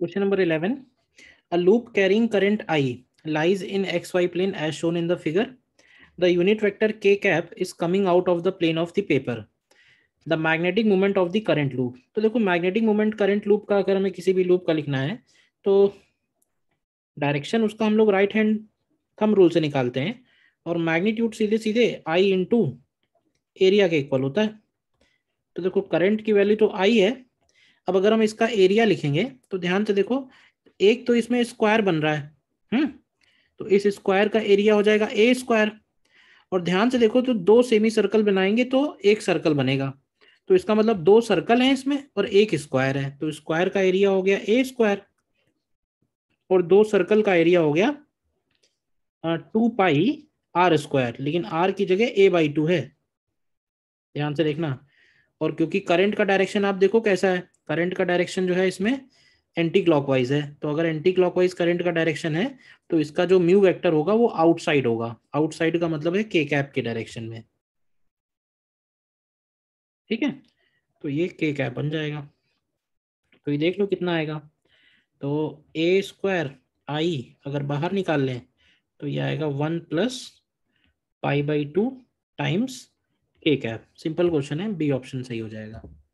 Question number 11. A loop carrying current I lies in xy plane as shown in the figure. The unit vector के cap is coming out of the plane of the paper the magnetic movement of the current loop तो देखो magnetic movement current loop का अगर हमें किसी भी loop का लिखना है तो डायरेक्शन उसका हम लोग राइट हैंड थम रूल से निकालते हैं और मैग्नीट्यूड सीधे सीधे आई इन टू एरिया के इक्वल होता है तो देखो करंट की वैल्यू तो आई है अब अगर हम इसका एरिया लिखेंगे तो ध्यान से देखो एक तो इसमें स्क्वायर बन रहा है हम्म तो इस स्क्वायर का एरिया हो जाएगा ए स्क्वायर और ध्यान से देखो तो दो सेमी सर्कल बनाएंगे तो एक सर्कल बनेगा तो इसका मतलब दो सर्कल हैं इसमें और एक स्क्वायर है तो स्क्वायर का एरिया हो गया ए स्क्वायर और दो सर्कल का एरिया हो गया टू पाई आर स्क्वायर लेकिन आर की जगह ए बाई टू है ध्यान से देखना और क्योंकि करंट का डायरेक्शन आप देखो कैसा है करंट का डायरेक्शन जो है इसमें एंटी क्लॉकवाइज है तो अगर एंटी क्लॉकवाइज करंट का डायरेक्शन है तो इसका जो म्यू वेक्टर होगा वो आउटसाइड होगा आउटसाइड का मतलब है के कैप के डायरेक्शन में ठीक है तो ये के कैप बन जाएगा तो ये देख लो कितना आएगा तो ए स्क्वायर आई अगर बाहर निकाल लें तो ये आएगा one plus pi by two times के कैप सिंपल क्वेश्चन है बी ऑप्शन सही हो जाएगा